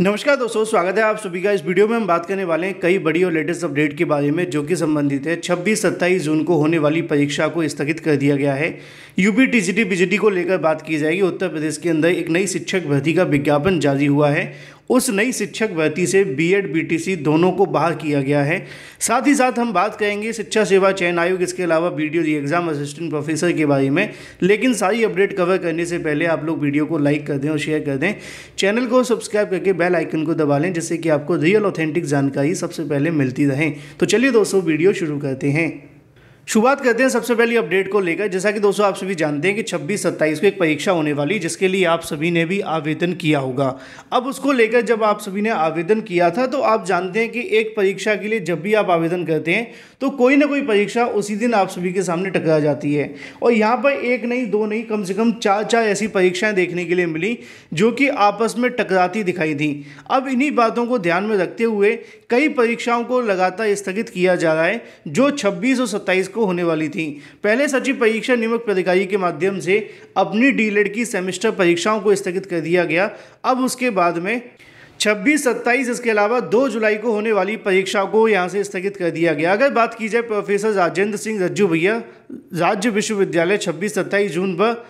नमस्कार दोस्तों स्वागत है आप सभी का इस वीडियो में हम बात करने वाले हैं कई बड़ी और लेटेस्ट अपडेट के बारे में जो कि संबंधित है छब्बीस सत्ताईस जून को होने वाली परीक्षा को स्थगित कर दिया गया है यूपी टीजीटी बीजेटी को लेकर बात की जाएगी उत्तर प्रदेश के अंदर एक नई शिक्षक भर्ती का विज्ञापन जारी हुआ है उस नई शिक्षक भर्ती से बीएड बीटीसी दोनों को बाहर किया गया है साथ ही साथ हम बात करेंगे शिक्षा सेवा चयन आयोग इसके अलावा बी एग्ज़ाम असिस्टेंट प्रोफेसर के बारे में लेकिन सारी अपडेट कवर करने से पहले आप लोग वीडियो को लाइक कर दें और शेयर कर दें चैनल को सब्सक्राइब करके बेल आइकन को दबा लें जिससे कि आपको रियल ऑथेंटिक जानकारी सबसे पहले मिलती रहे तो चलिए दोस्तों वीडियो शुरू करते हैं शुरुआत करते हैं सबसे पहले अपडेट को लेकर जैसा कि दोस्तों आप सभी जानते हैं कि 26 सत्ताईस को एक परीक्षा होने वाली जिसके लिए आप सभी ने भी आवेदन किया होगा अब उसको लेकर जब आप सभी ने आवेदन किया था तो आप जानते हैं कि एक परीक्षा के लिए जब भी आप आवेदन करते हैं तो कोई ना कोई परीक्षा उसी दिन आप सभी के सामने टकरा जाती है और यहाँ पर एक नहीं दो नहीं कम से कम चार चार ऐसी परीक्षाएँ देखने के लिए मिली जो कि आपस में टकराती दिखाई थी अब इन्हीं बातों को ध्यान में रखते हुए कई परीक्षाओं को लगातार स्थगित किया जा रहा है जो 26 और 27 को होने वाली थी पहले सचिव परीक्षा नियमक प्राधिकारी के माध्यम से अपनी डीलेट की सेमेस्टर परीक्षाओं को स्थगित कर दिया गया अब उसके बाद में छब्बीस सत्ताईस इसके अलावा दो जुलाई को होने वाली परीक्षाओं को यहाँ से स्थगित कर दिया गया अगर बात की जाए प्रोफेसर राजेंद्र सिंह रज्जू भैया राज्य विश्वविद्यालय छब्बीस सत्ताईस जून पर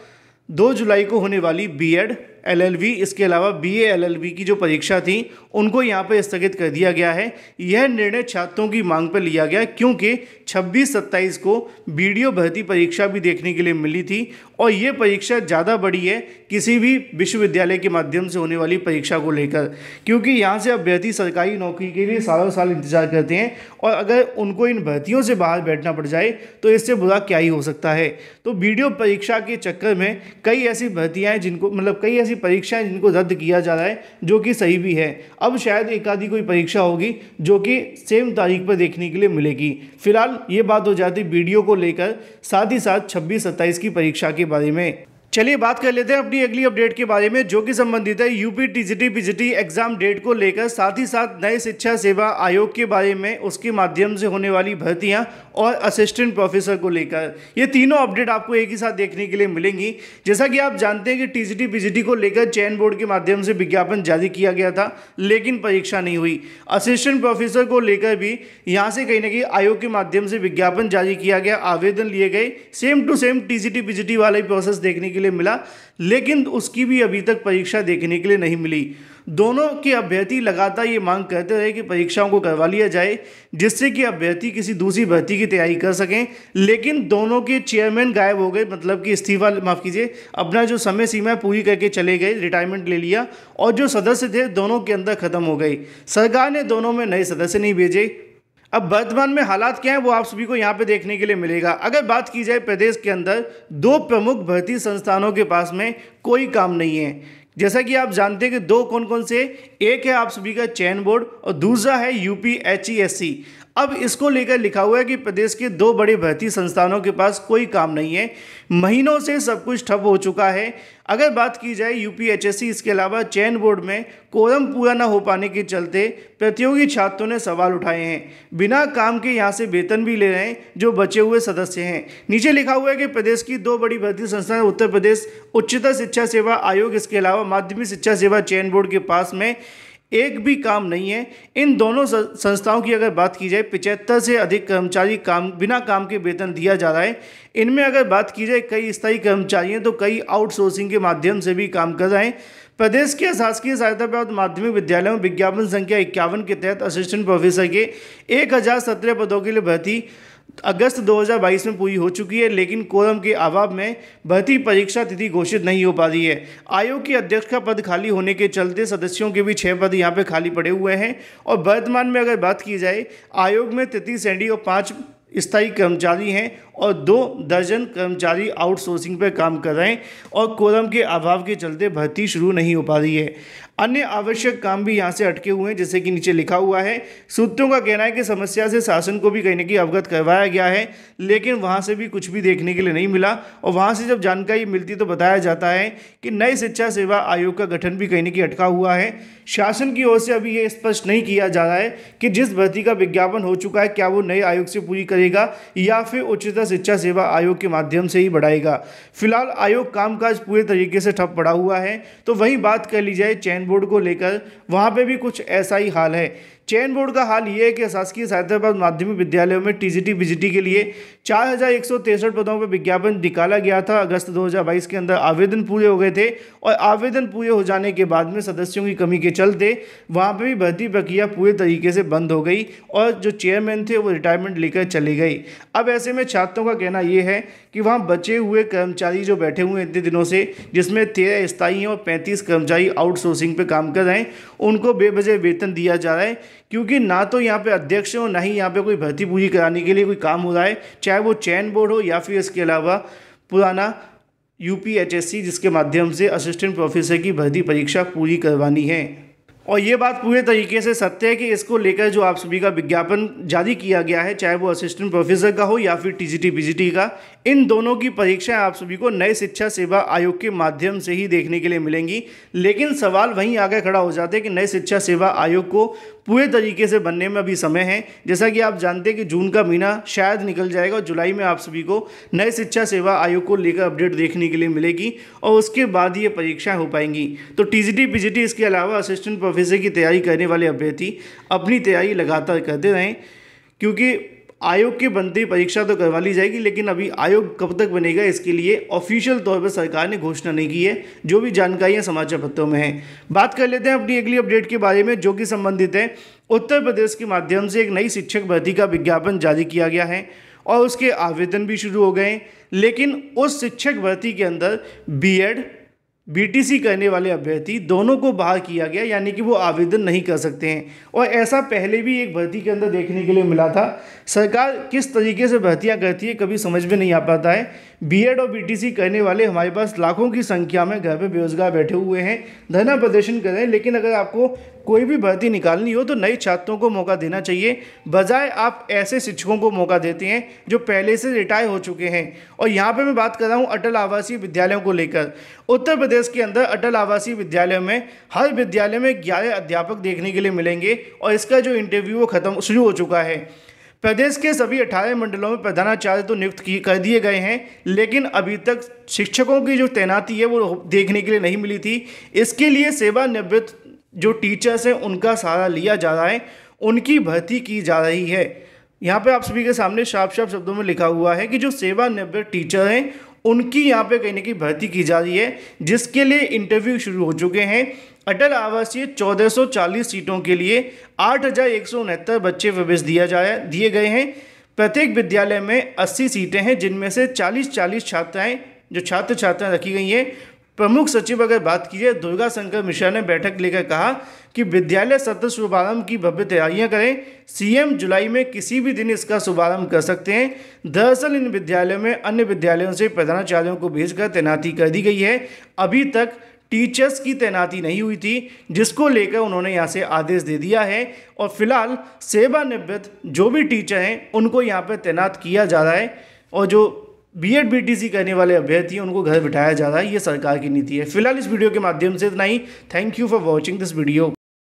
दो जुलाई को होने वाली बीएड एलएलबी इसके अलावा बीए एलएलबी की जो परीक्षा थी उनको यहाँ पर स्थगित कर दिया गया है यह निर्णय छात्रों की मांग पर लिया गया क्योंकि 26-27 को बीडीओ भर्ती परीक्षा भी देखने के लिए मिली थी और ये परीक्षा ज़्यादा बड़ी है किसी भी विश्वविद्यालय के माध्यम से होने वाली परीक्षा को लेकर क्योंकि यहाँ से अभ्यर्थी सरकारी नौकरी के लिए सालों साल इंतजार करते हैं और अगर उनको इन भर्तियों से बाहर बैठना पड़ जाए तो इससे बुरा क्या ही हो सकता है तो ओ परीक्षा के चक्कर में कई ऐसी भर्तियाँ हैं जिनको मतलब कई ऐसी परीक्षाएं जिनको रद्द किया जा रहा है जो कि सही भी है अब शायद एक आधी कोई परीक्षा होगी जो कि सेम तारीख पर देखने के लिए मिलेगी फिलहाल ये बात हो जाती वीडियो को लेकर साथ ही साथ छब्बीस सत्ताईस की परीक्षा के बारे में चलिए बात कर लेते हैं अपनी अगली अपडेट के बारे में जो कि संबंधित है UP TGT PGT exam date को लेकर साथ ही साथ नए शिक्षा सेवा आयोग के बारे में उसके माध्यम से होने वाली भर्तियां और असिस्टेंट प्रोफेसर को लेकर ये तीनों अपडेट आपको एक ही साथ देखने के लिए मिलेंगी जैसा कि आप जानते हैं कि टीजीटी पीजीटी को लेकर चयन बोर्ड के माध्यम से विज्ञापन जारी किया गया था लेकिन परीक्षा नहीं हुई असिस्टेंट प्रोफेसर को लेकर भी यहाँ से कहीं ना कहीं आयोग के माध्यम से विज्ञापन जारी किया गया आवेदन लिए गए same to same T PGT वाला प्रोसेस देखने के लिए लिए मिला लेकिन उसकी भी अभी तक परीक्षा देखने के लिए नहीं मिली दोनों के अभ्यर्थी लगातार ये मांग करते रहे कि परीक्षाओं को करवा लिया जाए जिससे कि अभ्यर्थी किसी दूसरी भर्ती की तैयारी कर सकें लेकिन दोनों के चेयरमैन गायब हो गए मतलब कि इस्तीफा माफ़ कीजिए अपना जो समय सीमा पूरी करके चले गए रिटायरमेंट ले लिया और जो सदस्य थे दोनों के अंदर ख़त्म हो गए सरकार ने दोनों में नए सदस्य नहीं भेजे अब वर्तमान में हालात क्या हैं वो आप सभी को यहाँ पे देखने के लिए मिलेगा अगर बात की जाए प्रदेश के अंदर दो प्रमुख भर्ती संस्थानों के पास में कोई काम नहीं है जैसा कि आप जानते हैं कि दो कौन कौन से एक है आप सभी का चयन बोर्ड और दूसरा है UP H E S C अब इसको लेकर लिखा हुआ है कि प्रदेश के दो बड़े भर्ती संस्थानों के पास कोई काम नहीं है महीनों से सब कुछ ठप हो चुका है अगर बात की जाए यूपीएचएससी इसके अलावा चयन बोर्ड में कोरम पूरा न हो पाने के चलते प्रतियोगी छात्रों ने सवाल उठाए हैं बिना काम के यहाँ से वेतन भी ले रहे हैं जो बचे हुए सदस्य हैं नीचे लिखा हुआ है कि प्रदेश की दो बड़ी भर्ती संस्थाएं उत्तर प्रदेश उच्चतर शिक्षा सेवा आयोग इसके अलावा माध्यमिक शिक्षा सेवा चयन बोर्ड के पास में एक भी काम नहीं है इन दोनों संस्थाओं की अगर बात की जाए पिचहत्तर से अधिक कर्मचारी काम बिना काम के वेतन दिया जा रहा है इनमें अगर बात की जाए कई स्थायी कर्मचारी हैं तो कई आउटसोर्सिंग के माध्यम से भी काम कर रहे हैं प्रदेश के शासकीय सहायता प्राप्त माध्यमिक विद्यालयों में विज्ञापन संख्या इक्यावन के तहत असिस्टेंट प्रोफेसर के एक हज़ार सत्रह पदों के लिए भर्ती अगस्त 2022 में पूरी हो चुकी है लेकिन कोरम के अभाव में भर्ती परीक्षा तिथि घोषित नहीं हो पा रही है आयोग के अध्यक्ष का पद खाली होने के चलते सदस्यों के भी छः पद यहाँ पे खाली पड़े हुए हैं और वर्तमान में अगर बात की जाए आयोग में तैतीस एनडी और पाँच स्थायी कर्मचारी हैं और दो दर्जन कर्मचारी आउटसोर्सिंग पर काम कर रहे हैं और कोरम के अभाव के चलते भर्ती शुरू नहीं हो पा रही है अन्य आवश्यक काम भी यहाँ से अटके हुए हैं जैसे कि नीचे लिखा हुआ है सूत्रों का कहना है कि समस्या से शासन को भी कहीं ना कहीं अवगत करवाया गया है लेकिन वहाँ से भी कुछ भी देखने के लिए नहीं मिला और वहाँ से जब जानकारी मिलती तो बताया जाता है कि नए शिक्षा सेवा आयोग का गठन भी कहीं ना कहीं अटका हुआ है शासन की ओर से अभी ये स्पष्ट नहीं किया जा रहा है कि जिस भर्ती का विज्ञापन हो चुका है क्या वो नए आयोग से पूरी करेगा या फिर उच्चतर शिक्षा सेवा आयोग के माध्यम से ही बढ़ाएगा फिलहाल आयोग कामकाज पूरे तरीके से ठप पड़ा हुआ है तो वही बात कर ली जाए चयन बोर्ड को लेकर वहाँ पे भी कुछ ऐसा ही हाल है चयन बोर्ड का हाल ये है कि शासकीय सहायताबाद माध्यमिक विद्यालयों में टीजीटी बीजीटी के लिए चार पदों पर विज्ञापन निकाला गया था अगस्त 2022 के अंदर आवेदन पूरे हो गए थे और आवेदन पूरे हो जाने के बाद में सदस्यों की कमी के चलते वहाँ पर भी भर्ती प्रक्रिया पूरे तरीके से बंद हो गई और जो चेयरमैन थे वो रिटायरमेंट लेकर चले गए अब ऐसे में छात्रों का कहना ये है कि वहाँ बचे हुए कर्मचारी जो बैठे हुए इतने दिनों से जिसमें तेरह स्थायी और पैंतीस कर्मचारी आउटसोर्सिंग पर काम कर रहे हैं उनको बेबजे वेतन दिया जा रहा है क्योंकि ना तो यहाँ पे अध्यक्ष हो ना ही यहाँ पे कोई भर्ती पूरी कराने के लिए कोई काम हो रहा है चाहे वो चैन बोर्ड हो या फिर इसके अलावा पुराना यू जिसके माध्यम से असिस्टेंट प्रोफेसर की भर्ती परीक्षा पूरी करवानी है और ये बात पूरे तरीके से सत्य है कि इसको लेकर जो आप सभी का विज्ञापन जारी किया गया है चाहे वो असिस्टेंट प्रोफेसर का हो या फिर टीजीटी पीजीटी का इन दोनों की परीक्षाएं आप सभी को नए शिक्षा सेवा आयोग के माध्यम से ही देखने के लिए मिलेंगी लेकिन सवाल वहीं आगे खड़ा हो जाता है कि नए शिक्षा सेवा आयोग को पूरे तरीके से बनने में अभी समय है जैसा कि आप जानते हैं कि जून का महीना शायद निकल जाएगा और जुलाई में आप सभी को नए शिक्षा सेवा आयोग को लेकर अपडेट देखने के लिए मिलेगी और उसके बाद ये परीक्षाएं हो पाएंगी तो टीजीटी पीजीटी इसके अलावा असिस्टेंट प्रोफेसर की तैयारी करने वाले अभ्यर्थी अपनी तैयारी लगातार करते रहें क्योंकि आयोग की बनती परीक्षा तो करवा ली जाएगी लेकिन अभी आयोग कब तक बनेगा इसके लिए ऑफिशियल तौर पर सरकार ने घोषणा नहीं की है जो भी जानकारियाँ समाचार पत्रों में हैं बात कर लेते हैं अपनी अगली अपडेट के बारे में जो कि संबंधित है उत्तर प्रदेश के माध्यम से एक नई शिक्षक भर्ती का विज्ञापन जारी किया गया है और उसके आवेदन भी शुरू हो गए लेकिन उस शिक्षक भर्ती के अंदर बीएड बीटीसी करने वाले अभ्यर्थी दोनों को बाहर किया गया यानी कि वो आवेदन नहीं कर सकते हैं और ऐसा पहले भी एक भर्ती के अंदर देखने के लिए मिला था सरकार किस तरीके से भर्तियाँ करती है कभी समझ में नहीं आ पाता है बीएड और बीटीसी करने वाले हमारे पास लाखों की संख्या में घर पे बेरोजगार बैठे हुए हैं धरना प्रदर्शन कर रहे हैं लेकिन अगर आपको कोई भी भर्ती निकालनी हो तो नए छात्रों को मौका देना चाहिए बजाय आप ऐसे शिक्षकों को मौका देते हैं जो पहले से रिटायर हो चुके हैं और यहाँ पर मैं बात कर रहा हूँ अटल आवासीय विद्यालयों को लेकर उत्तर प्रदेश के अंदर अटल आवासीय विद्यालयों में हर विद्यालय में ग्यारह अध्यापक देखने के लिए मिलेंगे और इसका जो इंटरव्यू वो खत्म शुरू हो चुका है प्रदेश के सभी अठारह मंडलों में प्रधानाचार्य तो नियुक्त कर दिए गए हैं लेकिन अभी तक शिक्षकों की जो तैनाती है वो देखने के लिए नहीं मिली थी इसके लिए सेवानिवृत्त जो टीचर्स हैं उनका सहारा लिया जा रहा है उनकी भर्ती की जा रही है यहाँ पे आप सभी के सामने साफ साफ शब्दों में लिखा हुआ है कि जो सेवानिवृत्त टीचर हैं उनकी यहाँ पे कहीं ना कहीं भर्ती की जा रही है जिसके लिए इंटरव्यू शुरू हो चुके हैं अटल आवासीय 1440 सीटों के लिए आठ बच्चे प्रवेश दिया जाए दिए गए हैं प्रत्येक विद्यालय में 80 सीटें हैं जिनमें से 40-40 छात्राएं जो छात्र छात्राएं रखी गई हैं प्रमुख सचिव अगर बात की जाए दुर्गा शंकर मिश्रा ने बैठक लेकर कहा कि विद्यालय सत्र शुभारंभ की भव्य तैयारियां करें सीएम जुलाई में किसी भी दिन इसका शुभारंभ कर सकते हैं दरअसल इन विद्यालयों में अन्य विद्यालयों से प्रधानाचार्यों को भेजकर तैनाती कर दी गई है अभी तक टीचर्स की तैनाती नहीं हुई थी जिसको लेकर उन्होंने यहाँ से आदेश दे दिया है और फिलहाल सेवानिवृत्त जो भी टीचर हैं उनको यहाँ पर तैनात किया जा रहा है और जो B Ed B T C करने वाले अभ्यर्थी हैं उनको घर बिठाया जा रहा है ये सरकार की नीति है फिलहाल इस वीडियो के माध्यम से इतना ही thank you for watching this video